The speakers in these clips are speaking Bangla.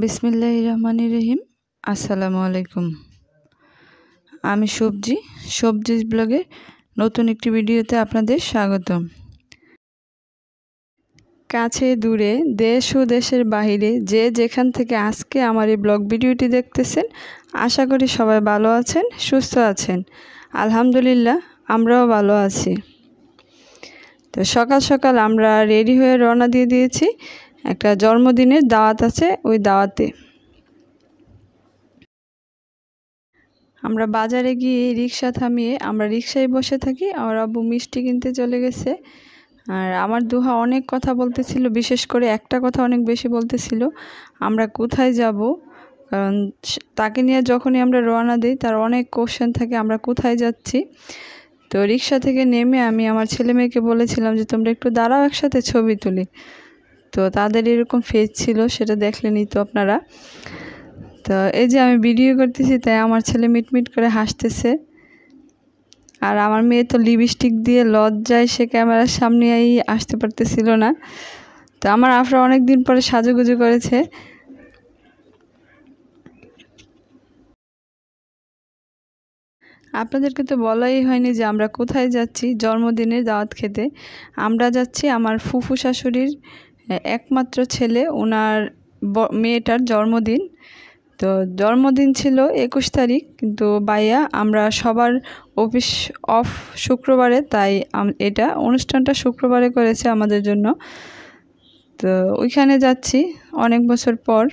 বিসমিল্লাহ রহমান রহিম আসসালামু আলাইকুম আমি সবজি সবজি ব্লগে নতুন একটি ভিডিওতে আপনাদের স্বাগতম কাছে দূরে দেশ ও দেশের বাহিরে যে যেখান থেকে আজকে আমার এই ব্লগ ভিডিওটি দেখতেছেন আশা করি সবাই ভালো আছেন সুস্থ আছেন আলহামদুলিল্লাহ আমরাও ভালো আছি তো সকাল সকাল আমরা রেডি হয়ে রওনা দিয়ে দিয়েছি একটা জন্মদিনের দাওয়াত আছে ওই দাওয়াতে আমরা বাজারে গিয়ে রিক্সা থামিয়ে আমরা রিক্সায় বসে থাকি আমার আব্বু মিষ্টি কিনতে চলে গেছে আর আমার দুহা অনেক কথা বলতেছিল বিশেষ করে একটা কথা অনেক বেশি বলতেছিল আমরা কোথায় যাব কারণ তাকে নিয়ে যখনই আমরা রওনা দিই তার অনেক কোশ্চেন থাকে আমরা কোথায় যাচ্ছি তো রিক্সা থেকে নেমে আমি আমার ছেলে মেয়েকে বলেছিলাম যে তোমরা একটু দাঁড়াও একসাথে ছবি তুলি তো তাদের এরকম ফেজ ছিল সেটা দেখলেনই তো আপনারা তো এই যে আমি ভিডিও করতেছি তাই আমার ছেলে মিটমিট করে হাসতেছে আর আমার মেয়ে তো লিপস্টিক দিয়ে লজ্জায় সে ক্যামেরার সামনেই আসতে পারতেছিল না তো আমার আফরা অনেক দিন পরে সাজুগুজু করেছে আপনাদেরকে তো বলাই হয়নি যে আমরা কোথায় যাচ্ছি জন্মদিনের দাওয়াত খেতে আমরা যাচ্ছি আমার ফুফু শাশুড়ির একমাত্র ছেলে ওনার মেয়েটার জন্মদিন তো জন্মদিন ছিল একুশ তারিখ কিন্তু বাইয়া আমরা সবার অফিস অফ শুক্রবারে তাই এটা অনুষ্ঠানটা শুক্রবারে করেছে আমাদের জন্য তো ওইখানে যাচ্ছি অনেক বছর পর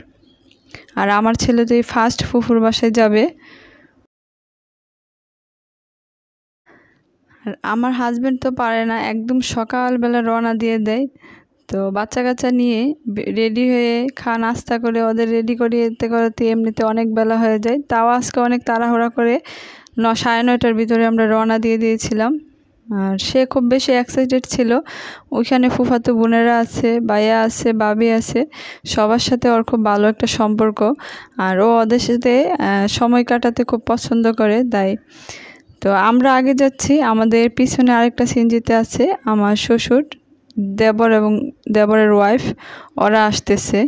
আর আমার ছেলে তো এই ফার্স্ট ফুফুর বাসায় যাবে আর আমার হাজব্যান্ড তো পারে না একদম সকালবেলা রওনা দিয়ে দেয় তো বাচ্চা কাচ্চা নিয়ে রেডি হয়ে খাওয়া নাস্তা করে ওদের রেডি করিয়েতে করাতে এমনিতে অনেক বেলা হয়ে যায় তাও আজকে অনেক তাড়াহুড়া করে ন সাড়ে নয়টার ভিতরে আমরা রওনা দিয়ে দিয়েছিলাম আর সে খুব বেশি অ্যাক্সাইটেড ছিল ওইখানে ফুফাতো বোনেরা আছে বায়া আছে বাবি আছে সবার সাথে ওর খুব ভালো একটা সম্পর্ক আর ও ওদের সাথে সময় কাটাতে খুব পছন্দ করে তাই তো আমরা আগে যাচ্ছি আমাদের পিছনে আরেকটা সিনজিতে আছে আমার শ্বশুর দেবর এবং দেবরের ওয়াইফ ওরা আসতেছে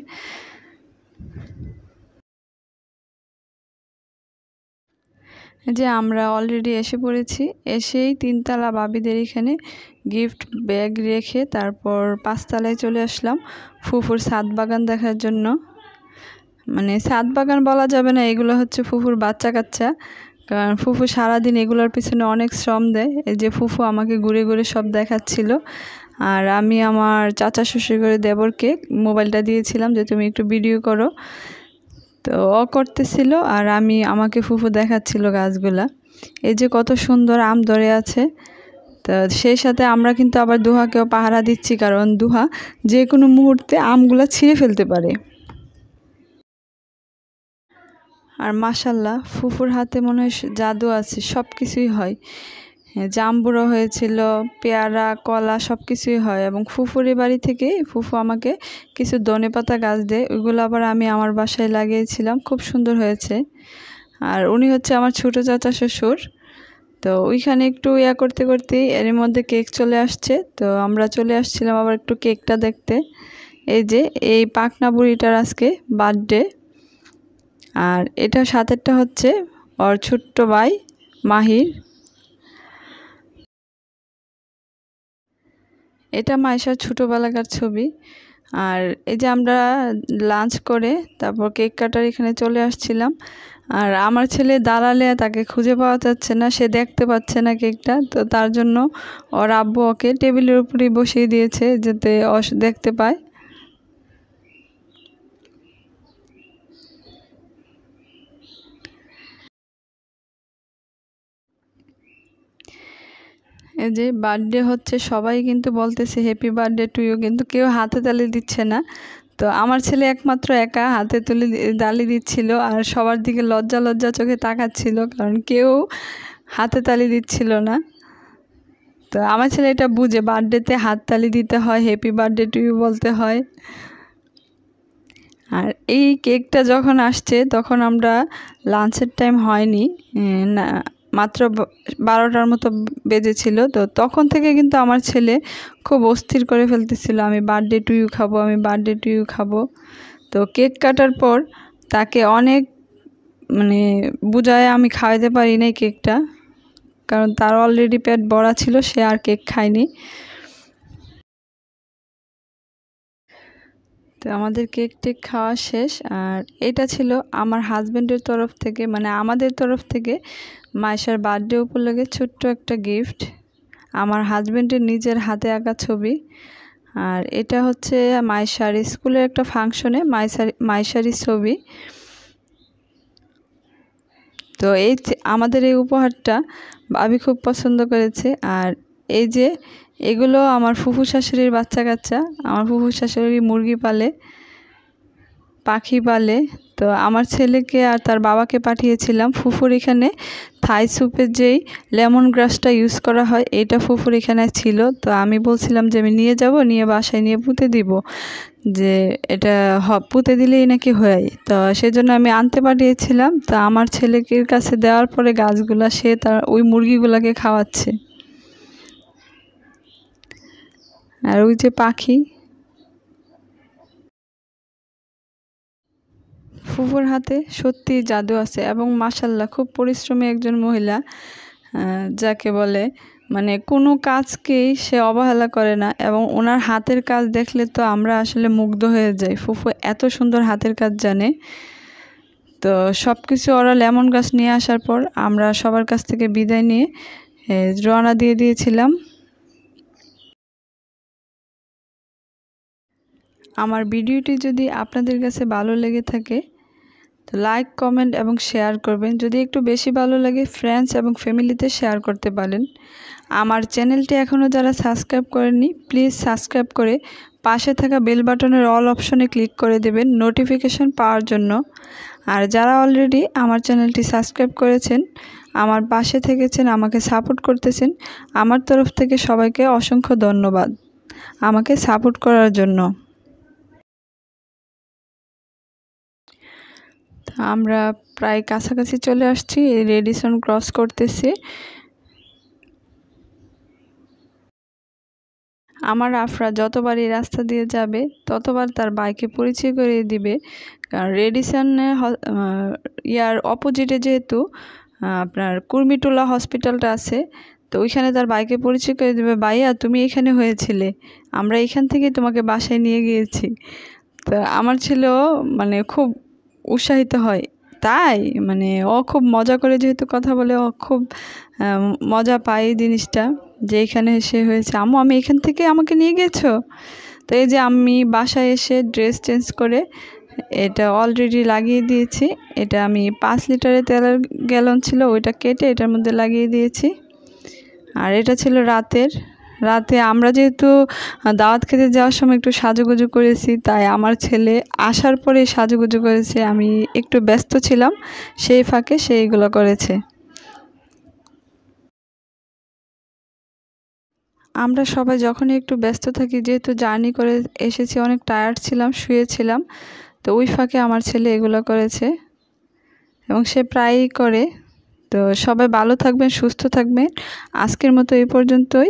যে আমরা অলরেডি এসে পড়েছি এসেই তিনতলা বাবিদের এখানে গিফট ব্যাগ রেখে তারপর পাঁচতলায় চলে আসলাম ফুফুর সাত বাগান দেখার জন্য মানে সাত বাগান বলা যাবে না এগুলো হচ্ছে ফুফুর বাচ্চা কাচ্চা কারণ ফুফু সারাদিন এগুলোর পিছনে অনেক শ্রম দেয় এই যে ফুফু আমাকে ঘুরে ঘুরে সব দেখাচ্ছিল আর আমি আমার চাচা শ্বশুর দেবরকে মোবাইলটা দিয়েছিলাম যে তুমি একটু ভিডিও করো তো অ করতেছিল আর আমি আমাকে ফুফু দেখাচ্ছিল গাছগুলা এই যে কত সুন্দর আম ধরে আছে তো সেই সাথে আমরা কিন্তু আবার দুহাকেও পাহারা দিচ্ছি কারণ দুহা যে কোনো মুহূর্তে আমগুলা ছিঁড়ে ফেলতে পারে আর মাসাল্লাহ ফুফুর হাতে মনে হয় জাদু আছে সব কিছুই হয় হ্যাঁ, জাম্বুরও হয়েছিল পেয়ারা কলা সব কিছুই হয় এবং ফুফুরি বাড়ি থেকে ফুফু আমাকে কিছু দনে পাতা গাছ দেয় ওইগুলো আবার আমি আমার বাসায় লাগিয়েছিলাম খুব সুন্দর হয়েছে আর উনি হচ্ছে আমার ছোটো চাচা শ্বশুর তো ওইখানে একটু ইয়া করতে করতেই এর মধ্যে কেক চলে আসছে তো আমরা চলে আসছিলাম আবার একটু কেকটা দেখতে এই যে এই পাকনা বুড়িটার আজকে বার্থডে আর এটা সাতেরটা হচ্ছে ওর ছোট্ট ভাই মাহির এটা মায়েশার ছোটোবেলাকার ছবি আর এই যে আমরা লাঞ্চ করে তারপর কেক কাটার এখানে চলে আসছিলাম আর আমার ছেলে দাঁড়ালে তাকে খুঁজে পাওয়া যাচ্ছে না সে দেখতে পাচ্ছে না কেকটা তো তার জন্য ওর আব্বু ওকে টেবিলের উপরেই বসিয়ে দিয়েছে যাতে অস দেখতে পায় যে বার্থডে হচ্ছে সবাই কিন্তু বলতেছে হ্যাপি বার্থডে টু ইউ কিন্তু কেউ হাতে তালি দিচ্ছে না তো আমার ছেলে একমাত্র একা হাতে তুলে তালি দিচ্ছিল আর সবার দিকে লজ্জা লজ্জা চোখে তাকাচ্ছিল কারণ কেউ হাতে তালি দিচ্ছিল না তো আমার ছেলে এটা বুঝে বার্থডেতে হাত তালি দিতে হয় হ্যাপি বার্থডে টু ইউ বলতে হয় আর এই কেকটা যখন আসছে তখন আমরা লাঞ্চের টাইম হয়নি না মাত্র বারোটার মতো বেজেছিল তো তখন থেকে কিন্তু আমার ছেলে খুব অস্থির করে ফেলতেছিল আমি বার্থডে টু ইউ খাবো আমি বার্থডে টু ইউ খাবো তো কেক কাটার পর তাকে অনেক মানে বুঝায় আমি খাওয়াতে পারি নাই কেকটা কারণ তার অলরেডি পেট বড়া ছিল সে আর কেক খায়নি তো আমাদের কেক টেক খাওয়া শেষ আর এটা ছিল আমার হাজব্যান্ডের তরফ থেকে মানে আমাদের তরফ থেকে মাইশার বার্থডে উপলক্ষে ছোট্ট একটা গিফট আমার হাজব্যান্ডের নিজের হাতে আঁকা ছবি আর এটা হচ্ছে মাইশার স্কুলের একটা ফাংশনে মায়েশার মাইশারি ছবি তো এই আমাদের এই উপহারটা আমি খুব পছন্দ করেছে আর এই যে এগুলো আমার ফুফু শাশুড়ির বাচ্চা কাচ্চা আমার ফুফু শাশুড়ি মুরগি পালে পাখি পালে তো আমার ছেলেকে আর তার বাবাকে পাঠিয়েছিলাম ফুফুর এখানে থাই স্যুপের যেই লেমন গ্রাসটা ইউজ করা হয় এটা ফুফুর এখানে ছিল তো আমি বলছিলাম যে আমি নিয়ে যাব নিয়ে বাসায় নিয়ে পুঁতে দিব যে এটা পুঁতে দিলেই নাকি হয় তো সেজন্য আমি আনতে পাঠিয়েছিলাম তো আমার ছেলেকে কাছে দেওয়ার পরে গাছগুলা সে তার ওই মুরগিগুলাকে খাওয়াচ্ছে আর ওই যে পাখি ফুফুর হাতে সত্যি জাদু আছে এবং মাসাল্লাহ খুব পরিশ্রমী একজন মহিলা যাকে বলে মানে কোনো কাজকেই সে অবহেলা করে না এবং ওনার হাতের কাজ দেখলে তো আমরা আসলে মুগ্ধ হয়ে যাই ফুফু এত সুন্দর হাতের কাজ জানে তো সব কিছু ওরা লেমন গাছ নিয়ে আসার পর আমরা সবার কাছ থেকে বিদায় নিয়ে রওনা দিয়ে দিয়েছিলাম আমার ভিডিওটি যদি আপনাদের কাছে ভালো লেগে থাকে তো লাইক কমেন্ট এবং শেয়ার করবেন যদি একটু বেশি ভালো লাগে ফ্রেন্ডস এবং ফ্যামিলিতে শেয়ার করতে পারেন আমার চ্যানেলটি এখনও যারা সাবস্ক্রাইব করেননি প্লিজ সাবস্ক্রাইব করে পাশে থাকা বেল বাটনের অল অপশনে ক্লিক করে দেবেন নোটিফিকেশন পাওয়ার জন্য আর যারা অলরেডি আমার চ্যানেলটি সাবস্ক্রাইব করেছেন আমার পাশে থেকেছেন আমাকে সাপোর্ট করতেছেন আমার তরফ থেকে সবাইকে অসংখ্য ধন্যবাদ আমাকে সাপোর্ট করার জন্য আমরা প্রায় কাছাকাছি চলে আসছি রেডিসন ক্রস করতেছি আমার আফরা যতবার এই রাস্তা দিয়ে যাবে ততবার তার বাইকে পরিচয় করিয়ে দিবে কারণ রেডিসন ইয়ার অপোজিটে যেহেতু আপনার কুর্মিটোলা হসপিটালটা আছে তো ওইখানে তার বাইকে পরিচয় করে দেবে বাইয়া তুমি এখানে হয়েছিলে আমরা এখান থেকে তোমাকে বাসায় নিয়ে গিয়েছি তো আমার ছিল মানে খুব উৎসাহিত হয় তাই মানে ও খুব মজা করে যেহেতু কথা বলে ও খুব মজা পায় এই জিনিসটা যে এখানে এসে হয়েছে আমু আমি এখান থেকে আমাকে নিয়ে গেছো তো এই যে আমি বাসায় এসে ড্রেস চেঞ্জ করে এটা অলরেডি লাগিয়ে দিয়েছি এটা আমি পাঁচ লিটারের তেলের গ্যালন ছিল ওইটা কেটে এটার মধ্যে লাগিয়ে দিয়েছি আর এটা ছিল রাতের রাতে আমরা যেহেতু দাওয়াত খেতে যাওয়ার সময় একটু সাজুগুজু করেছি তাই আমার ছেলে আসার পরে সাজুগুজু করেছে আমি একটু ব্যস্ত ছিলাম সেই ফাঁকে সে এগুলো করেছে আমরা সবাই যখনই একটু ব্যস্ত থাকি যেহেতু জার্নি করে এসেছি অনেক টায়ার্ড ছিলাম শুয়েছিলাম তো ওই ফাঁকে আমার ছেলে এগুলো করেছে এবং সে প্রায়ই করে তো সবাই ভালো থাকবেন সুস্থ থাকবেন আজকের মতো এই পর্যন্তই